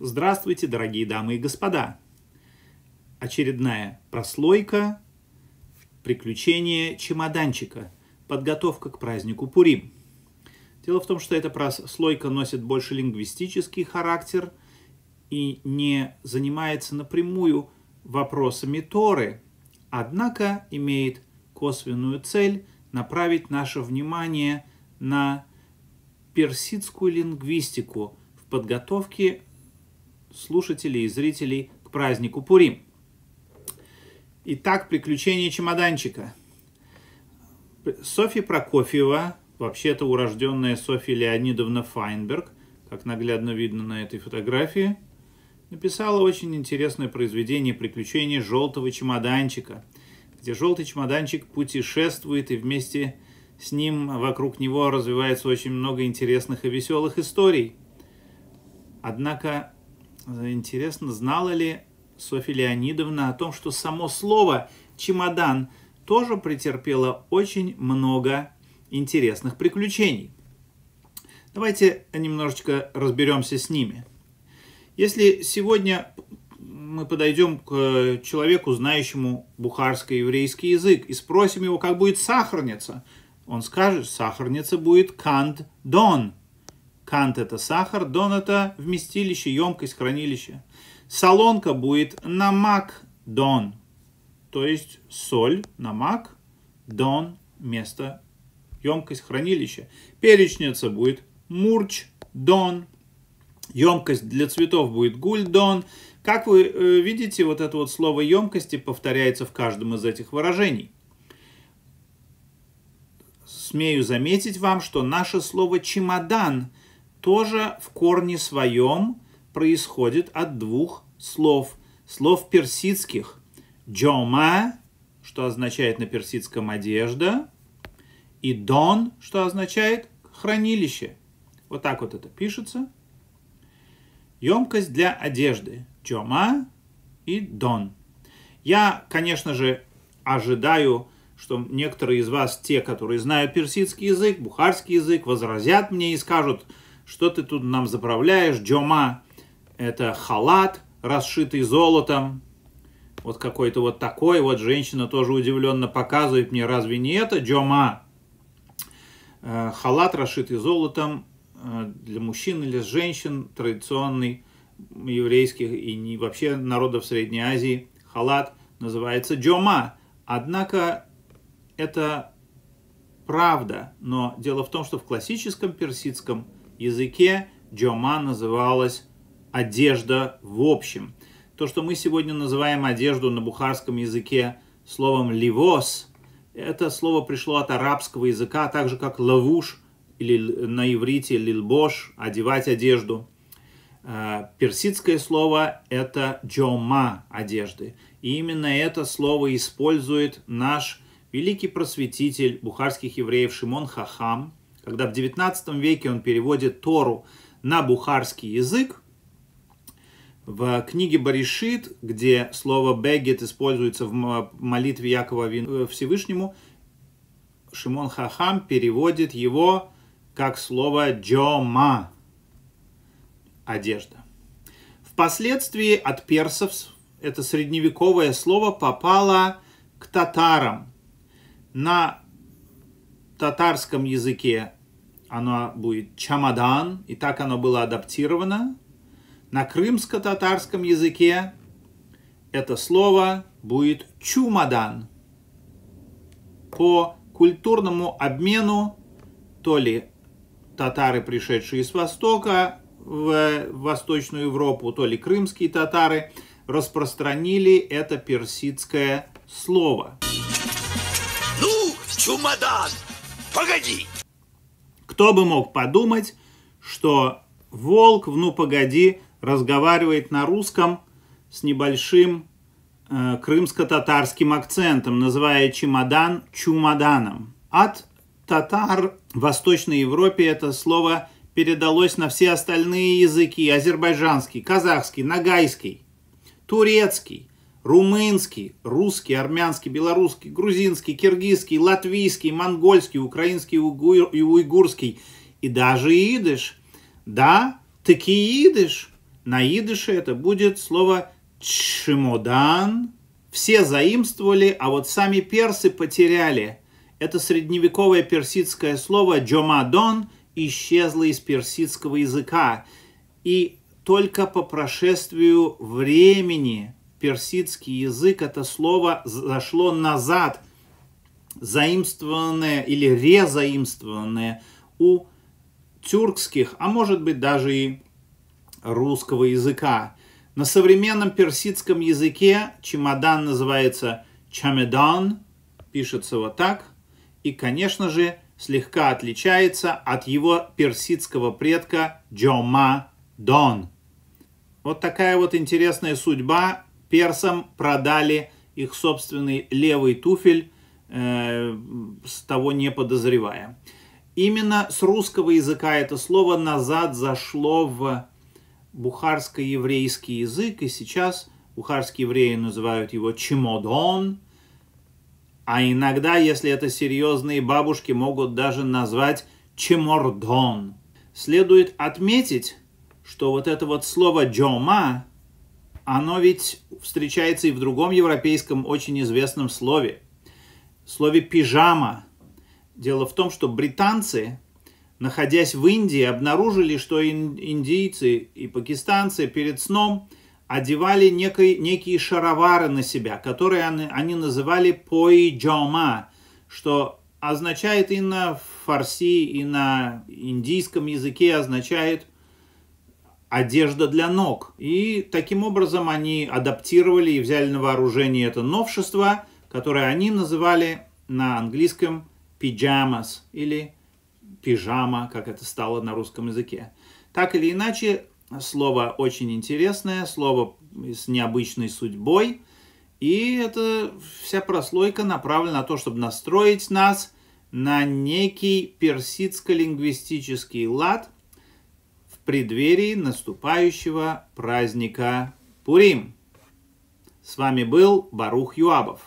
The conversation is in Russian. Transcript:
Здравствуйте, дорогие дамы и господа! Очередная прослойка, приключение чемоданчика, подготовка к празднику Пурим. Дело в том, что эта прослойка носит больше лингвистический характер и не занимается напрямую вопросами Торы, однако имеет косвенную цель направить наше внимание на персидскую лингвистику в подготовке слушателей и зрителей к празднику Пурим. Итак, приключения чемоданчика. Софья Прокофьева, вообще-то урожденная Софья Леонидовна Файнберг, как наглядно видно на этой фотографии, написала очень интересное произведение «Приключения желтого чемоданчика», где желтый чемоданчик путешествует и вместе с ним вокруг него развивается очень много интересных и веселых историй. Однако Интересно, знала ли Софья Леонидовна о том, что само слово «чемодан» тоже претерпело очень много интересных приключений. Давайте немножечко разберемся с ними. Если сегодня мы подойдем к человеку, знающему бухарский еврейский язык, и спросим его, как будет сахарница, он скажет, сахарница будет кант-дон, кант – это сахар, дон – это вместилище, емкость, хранилище. Солонка будет намак дон, то есть соль, намак, дон – место, емкость, хранилище. Перечница будет мурч, дон, емкость для цветов будет дон. Как вы э, видите, вот это вот слово емкости повторяется в каждом из этих выражений. Смею заметить вам, что наше слово «чемодан» тоже в корне своем происходит от двух слов. Слов персидских «джома», что означает на персидском «одежда», и «дон», что означает «хранилище». Вот так вот это пишется. Емкость для одежды «джома» и «дон». Я, конечно же, ожидаю, что некоторые из вас, те, которые знают персидский язык, бухарский язык, возразят мне и скажут – что ты тут нам заправляешь? Джома – это халат, расшитый золотом. Вот какой-то вот такой. Вот женщина тоже удивленно показывает мне, разве не это джома? Э, халат, расшитый золотом, э, для мужчин или женщин, традиционный еврейских и не, вообще народов Средней Азии халат называется джома. Однако это правда, но дело в том, что в классическом персидском языке джома называлась одежда в общем. То, что мы сегодня называем одежду на бухарском языке словом «ливос», это слово пришло от арабского языка, а так же как «лавуш» или на иврите «лилбош» – «одевать одежду». Э, персидское слово – это «джома» одежды. И именно это слово использует наш великий просветитель бухарских евреев Шимон Хахам – когда в 19 веке он переводит Тору на бухарский язык. В книге Баришит, где слово «бегет» используется в молитве Якова э, Всевышнему, Шимон Хахам переводит его как слово «джома» – одежда. Впоследствии от персов это средневековое слово попало к татарам. На татарском языке оно будет чамадан, и так оно было адаптировано. На крымско-татарском языке это слово будет чумадан. По культурному обмену то ли татары, пришедшие с Востока в Восточную Европу, то ли крымские татары, распространили это персидское слово. Ну, чумадан, погоди, кто бы мог подумать, что волк в «Ну, погоди» разговаривает на русском с небольшим э, крымско-татарским акцентом, называя чемодан чумаданом. От татар в Восточной Европе это слово передалось на все остальные языки – азербайджанский, казахский, нагайский, турецкий румынский, русский, армянский, белорусский, грузинский, киргизский, латвийский, монгольский, украинский уйгур, и уйгурский и даже идыш. Да, таки идыш. На идыше это будет слово чемодан. Все заимствовали, а вот сами персы потеряли. Это средневековое персидское слово джомадон исчезло из персидского языка. И только по прошествию времени – персидский язык это слово зашло назад, заимствованное или резаимствованное у тюркских, а может быть даже и русского языка. На современном персидском языке чемодан называется чамедан, пишется вот так, и, конечно же, слегка отличается от его персидского предка Джома Дон. Вот такая вот интересная судьба персам продали их собственный левый туфель, э, с того не подозревая. Именно с русского языка это слово назад зашло в бухарско-еврейский язык, и сейчас бухарские евреи называют его чемодон, а иногда, если это серьезные бабушки, могут даже назвать чемордон. Следует отметить, что вот это вот слово «джома» оно ведь встречается и в другом европейском очень известном слове. Слове «пижама». Дело в том, что британцы, находясь в Индии, обнаружили, что индийцы и пакистанцы перед сном одевали некий, некие шаровары на себя, которые они, они называли «поиджома», что означает и на фарси, и на индийском языке означает – одежда для ног. И таким образом они адаптировали и взяли на вооружение это новшество, которое они называли на английском пиджамас или пижама, как это стало на русском языке. Так или иначе, слово очень интересное, слово с необычной судьбой. И это вся прослойка направлена на то, чтобы настроить нас на некий персидско-лингвистический лад – преддверии наступающего праздника Пурим. С вами был Барух Юабов.